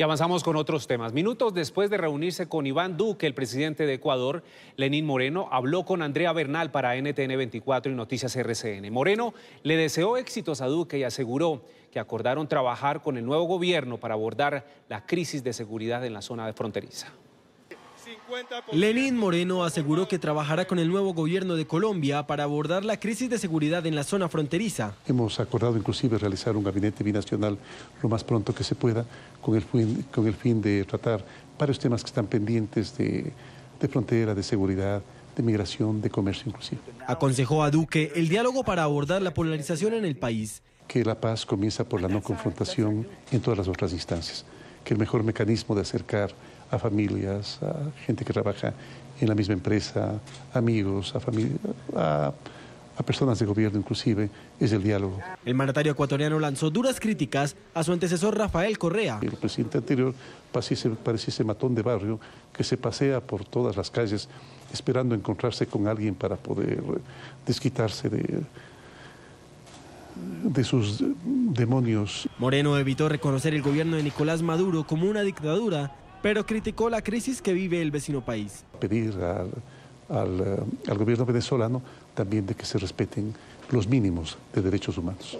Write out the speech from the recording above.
Y avanzamos con otros temas. Minutos después de reunirse con Iván Duque, el presidente de Ecuador, Lenín Moreno habló con Andrea Bernal para NTN 24 y Noticias RCN. Moreno le deseó éxitos a Duque y aseguró que acordaron trabajar con el nuevo gobierno para abordar la crisis de seguridad en la zona de fronteriza. Lenín Moreno aseguró que trabajará con el nuevo gobierno de Colombia para abordar la crisis de seguridad en la zona fronteriza. Hemos acordado inclusive realizar un gabinete binacional lo más pronto que se pueda con el fin, de tratar varios temas que están pendientes de, de frontera, de seguridad, de migración, de comercio inclusive. Aconsejó a Duque el diálogo para abordar la polarización en el país. Que la paz comienza por la no confrontación en todas las otras instancias que el mejor mecanismo de acercar a familias, a gente que trabaja en la misma empresa, amigos, a, a, personas de gobierno inclusive, es el diálogo. El mandatario ecuatoriano lanzó duras críticas a su antecesor Rafael Correa. El presidente anterior parecía parece ese matón de barrio que se pasea por todas las calles esperando encontrarse con alguien para poder desquitarse de de sus demonios. Moreno evitó reconocer el gobierno de Nicolás Maduro como una dictadura, pero criticó la crisis que vive el vecino país. Pedir al, gobierno venezolano también de que se respeten los mínimos de derechos humanos.